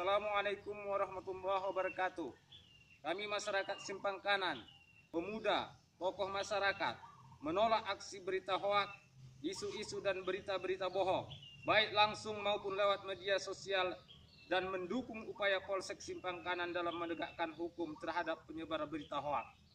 Assalamualaikum warahmatullahi wabarakatuh. Kami masyarakat Simpang Kanan, pemuda, tokoh masyarakat, menolak aksi berita hoak, isu-isu dan berita-berita bohong, baik langsung maupun lewat media sosial dan mendukung upaya Polsek Simpang Kanan dalam menegakkan hukum terhadap penyebar berita hoak.